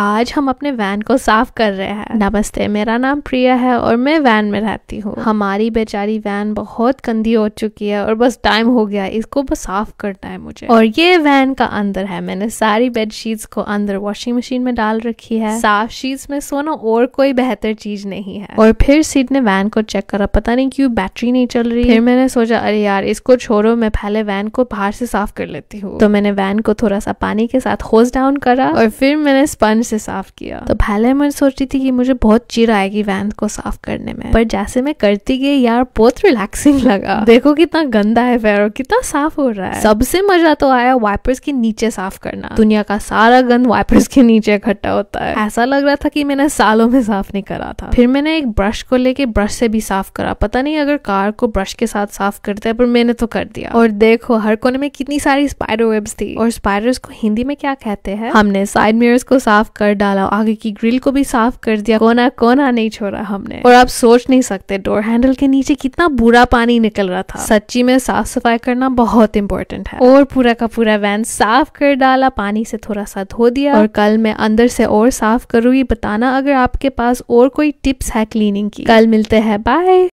आज हम अपने वैन को साफ कर रहे हैं नमस्ते मेरा नाम प्रिया है और मैं वैन में रहती हूँ हमारी बेचारी वैन बहुत गंदी हो चुकी है और बस टाइम हो गया इसको बस साफ करना है मुझे और ये वैन का अंदर है मैंने सारी बेडशीट्स को अंदर वॉशिंग मशीन में डाल रखी है साफ शीट्स में सोना और कोई बेहतर चीज नहीं है और फिर सीट ने वैन को चेक करा पता नहीं क्यूँ बैटरी नहीं चल रही फिर मैंने सोचा अरे यार इसको छोड़ो मैं पहले वैन को बाहर से साफ कर लेती हूँ तो मैंने वैन को थोड़ा सा पानी के साथ होज डाउन करा और फिर मैंने स्पंज से साफ किया तो पहले मैं सोच रही थी कि मुझे बहुत चिर आएगी वैन को साफ करने में पर जैसे मैं करती गई यार बहुत रिलैक्सिंग लगा देखो कितना गंदा है पैर और कितना साफ हो रहा है सबसे मजा तो आया वाइपर्स के नीचे साफ करना दुनिया का सारा गंद वाइपर्स के नीचे इकट्ठा होता है ऐसा लग रहा था कि मैंने सालों में साफ नहीं करा था फिर मैंने एक ब्रश को लेके ब्रश से भी साफ करा पता नहीं अगर कार को ब्रश के साथ साफ करते हैं पर मैंने तो कर दिया और देखो हर कोने में कितनी सारी स्पाइडर वेब्स थी और स्पाइडर्स को हिंदी में क्या कहते हैं हमने साइड मिरर्स को साफ कर डाला आगे की ग्रिल को भी साफ कर दिया कोना कोना नहीं छोड़ा हमने और आप सोच नहीं सकते डोर हैंडल के नीचे कितना बुरा पानी निकल रहा था सच्ची में साफ सफाई करना बहुत इंपॉर्टेंट है और पूरा का पूरा वैन साफ कर डाला पानी से थोड़ा सा धो दिया और कल मैं अंदर से और साफ करूंगी बताना अगर आपके पास और कोई टिप्स है क्लीनिंग की कल मिलते हैं बाय